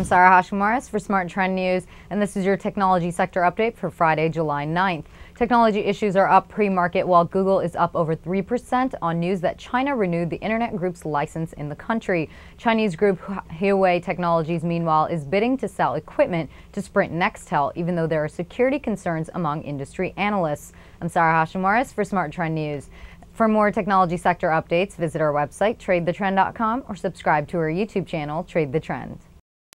I'm Sarah Hashimaris for Smart Trend News, and this is your technology sector update for Friday, July 9th. Technology issues are up pre-market while Google is up over 3% on news that China renewed the internet group's license in the country. Chinese group Huawei Technologies meanwhile is bidding to sell equipment to Sprint Nextel even though there are security concerns among industry analysts. I'm Sarah Hashimaris for Smart Trend News. For more technology sector updates, visit our website, tradethetrend.com, or subscribe to our YouTube channel, Trade the Trend.